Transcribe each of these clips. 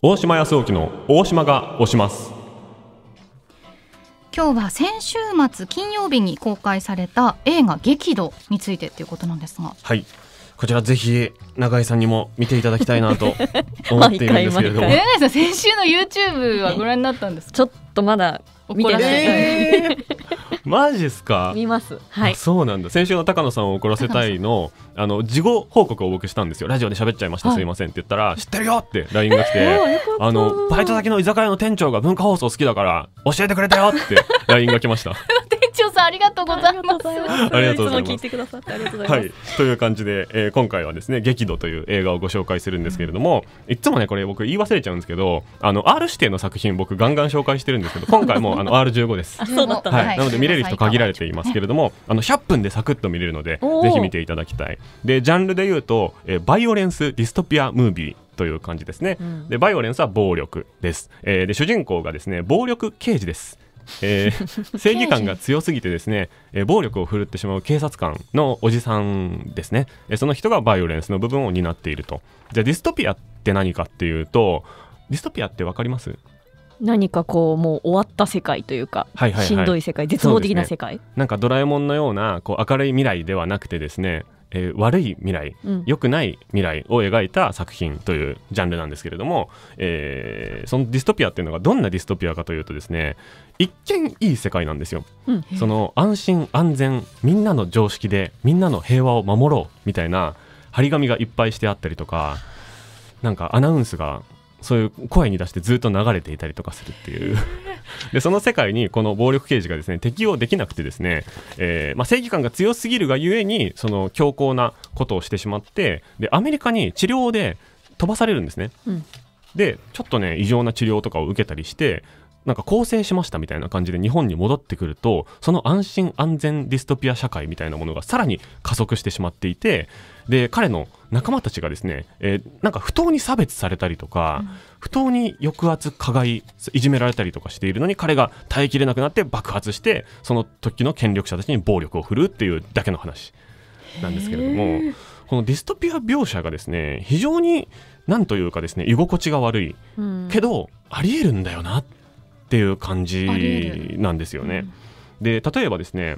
大島康沖の大島が押します今日は先週末金曜日に公開された映画激怒についてということなんですがはいこちらぜひ永井さんにも見ていただきたいなと思っているんですけれども永井さん先週の YouTube はご覧になったんですちょっとまだ見てない、えー マジですか見ますはいそうなんだ先週の高野さんを怒らせたいのあの事後報告を僕したんですよラジオで喋っちゃいました、はい、すいませんって言ったら知ってるよって LINE が来て、え ー、あのバイト先の居酒屋の店長が文化放送好きだから教えてくれたよって LINE が来ましたありがとうございます。ありがとうございます。いつも聞いてくださってありがとうございます。はい、という感じで、えー、今回はですね、激怒という映画をご紹介するんですけれども、いつもね、これ僕言い忘れちゃうんですけど、あの R 指定の作品僕ガンガン紹介してるんですけど、今回もあの R15 です。そうだった、はい。なので見れる人限られていますけれども、あの100分でサクッと見れるので、ぜひ見ていただきたい。で、ジャンルで言うと、えー、バイオレンスディストピアムービー。という感じですね、うん、でバイオレンスは暴力です、えー、で主人公がですね暴力刑事ですえー、正義感が強すぎてですね、えー、暴力を振るってしまう警察官のおじさんですね、えー、その人がバイオレンスの部分を担っているとじゃあディストピアって何かっていうとディストピアって分かります何かこうもう終わった世界というか、はいはいはい、しんどい世界絶望的な世界、ね、なんかドラえもんのようなこう明るい未来ではなくてですねえー、悪い未来、うん、良くない未来を描いた作品というジャンルなんですけれども、えー、そのディストピアっていうのがどんなディストピアかというとですね一見いい世界なんですよ、うん、その安心安全みんなの常識でみんなの平和を守ろうみたいな張り紙がいっぱいしてあったりとかなんかアナウンスがそういう声に出してずっと流れていたりとかするっていう でその世界にこの暴力刑事がですね適応できなくてですね、えー、まあ、正義感が強すぎるがゆえにその強硬なことをしてしまってでアメリカに治療で飛ばされるんですね。うん、でちょっとね異常な治療とかを受けたりしてなんか更生しましたみたいな感じで日本に戻ってくるとその安心安全ディストピア社会みたいなものがさらに加速してしまっていてで彼の仲間たちがですね、えー、なんか不当に差別されたりとか、不当に抑圧加害いじめられたりとかしているのに彼が耐えきれなくなって爆発してその時の権力者たちに暴力を振るうっていうだけの話なんですけれどもこのディストピア描写がですね非常になんというかですね居心地が悪い、けどありえるんだよなっっていう感じなんですよね。うん、で例えばですね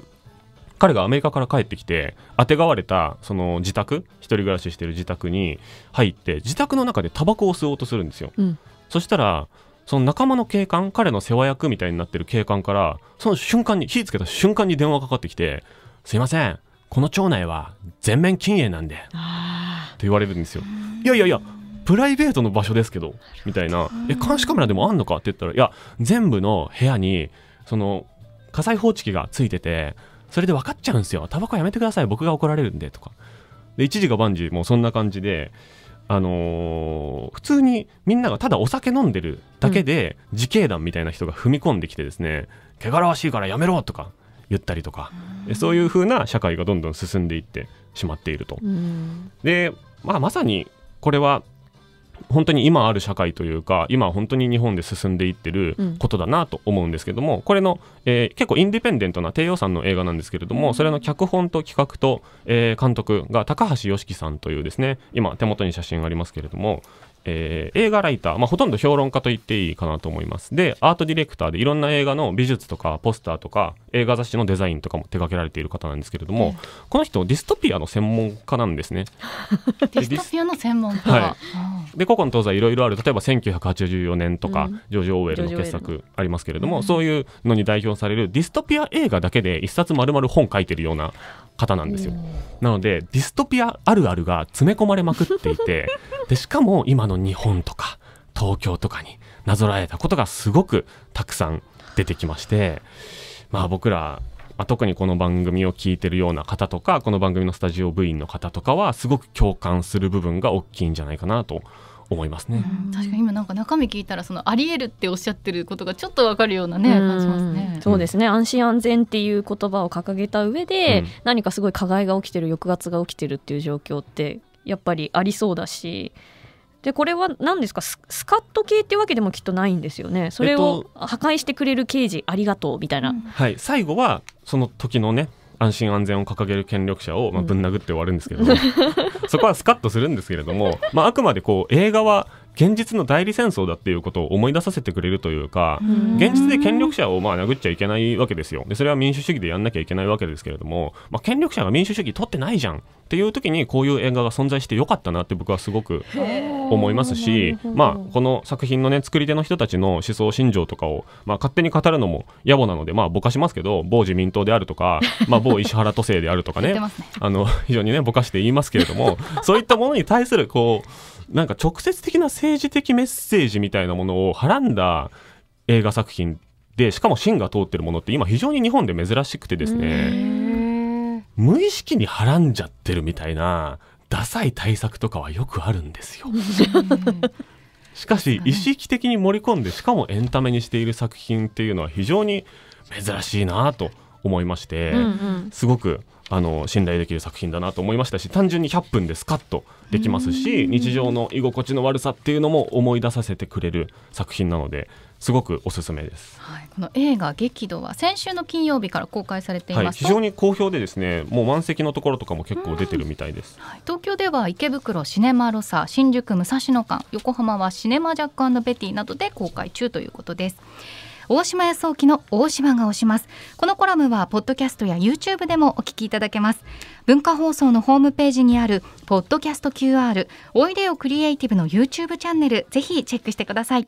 彼がアメリカから帰ってきてあてがわれたその自宅1人暮らししてる自宅に入って自宅の中でタバコを吸おうとするんですよ、うん、そしたらその仲間の警官彼の世話役みたいになってる警官からその瞬間に火つけた瞬間に電話がかかってきて「すいませんこの町内は全面禁煙なんで」って言われるんですよ。いやいやいやプライベートの場所ですけどみたいなえ監視カメラでもあんのかって言ったらいや全部の部屋にその火災報知器がついててそれで分かっちゃうんですよタバコやめてください僕が怒られるんでとかで一時が万事もうそんな感じであのー、普通にみんながただお酒飲んでるだけで、自警団みたいな人が踏み込んできてですね汚らわしいからやめろとか言ったりとか、うそういう風な社会がどんどん進んでいってしまっていると。で、まあ、まさにこれは本当に今ある社会というか今本当に日本で進んでいってることだなと思うんですけども、うん、これの、えー、結構インディペンデントな低予算の映画なんですけれども、うん、それの脚本と企画と、えー、監督が高橋良樹さんというですね今手元に写真がありますけれども、えー、映画ライター、まあ、ほとんど評論家と言っていいかなと思います。で、アートディレクターでいろんな映画の美術とかポスターとか映画雑誌のデザインとかも手掛けられている方なんですけれども、うん、この人ディストピアの専門家なんですね。ディストピアの専門家、はい、で古今東西いろいろある例えば1984年とか、うん、ジョージ・オーウェルの傑作ありますけれども、そういうのに代表されるディストピア映画だけで一冊丸々本書いてるような方なんですよ。なのでディストピアあるあるが詰め込まれまくっていて でしかも今の日本とか東京とかになぞらえたことがすごくたくさん出てきましてまあ僕らま特にこの番組を聞いてるような方とかこの番組のスタジオ部員の方とかはすごく共感する部分が大きいんじゃないかなと思いますね、確かに今なんか中身聞いたらそのありえるっておっしゃってることがちょっとわかるようなね、感じますねそうですね安心安全っていう言葉を掲げた上で、何かすごい加害が起きてる抑圧が起きてるっていう状況ってやっぱりありそうだしでこれは何ですかスカッと系っていうわけでもきっとないんですよねそれを破壊してくれる刑事ありがとうみたいな、えっとはい最後はその時のね安心安全を掲げる権力者をまぶん殴って終わるんですけど、うん、そこはスカッとするんですけれども、まあ、あくまでこう映画は現実の代理戦争だっていうことを思い出させてくれるというか現実で権力者をまあ殴っちゃいけないわけですよでそれは民主主義でやんなきゃいけないわけですけれども、まあ、権力者が民主主義取ってないじゃんっていう時にこういう映画が存在してよかったなって僕はすごく思いますし、まあ、この作品のね作り手の人たちの思想信条とかを、まあ、勝手に語るのも野暮なので、まあ、ぼかしますけど某自民党であるとか、まあ、某石原都政であるとかねね、あの非常にねぼかして言いますけれどもそういったものに対するこうなんか直接的な政治的メッセージみたいなものをはらんだ映画作品でしかも芯が通ってるものって今非常に日本で珍しくてですね無意識にはらんじゃってるみたいなダサい対策とかはよくあるんですよ。しかし意識的に盛り込んでしかもエンタメにしている作品っていうのは非常に珍しいなと思いまして、すごくあの信頼できる作品だなと思いましたし単純に100分でスカッとできますし日常の居心地の悪さっていうのも思い出させてくれる作品なのですごくおすすめです、はい、この映画「激怒」は先週の金曜日から公開されています、はい、非常に好評でですねもう満席のところとかも結構出てるみたいです、はい、東京では池袋シネマロサ新宿武蔵野館横浜はシネマジャックベティなどで公開中ということです。大島康沖の大島が推しますこのコラムはポッドキャストや YouTube でもお聞きいただけます文化放送のホームページにあるポッドキャスト QR おいでよクリエイティブの YouTube チャンネルぜひチェックしてください